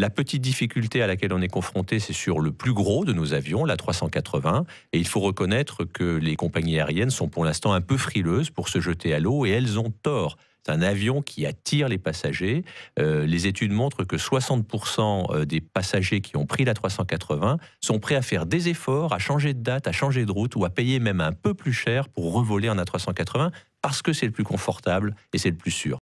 La petite difficulté à laquelle on est confronté, c'est sur le plus gros de nos avions, l'A380. Et il faut reconnaître que les compagnies aériennes sont pour l'instant un peu frileuses pour se jeter à l'eau et elles ont tort. C'est un avion qui attire les passagers. Euh, les études montrent que 60% euh, des passagers qui ont pris la 380 sont prêts à faire des efforts, à changer de date, à changer de route ou à payer même un peu plus cher pour revoler en A380 parce que c'est le plus confortable et c'est le plus sûr.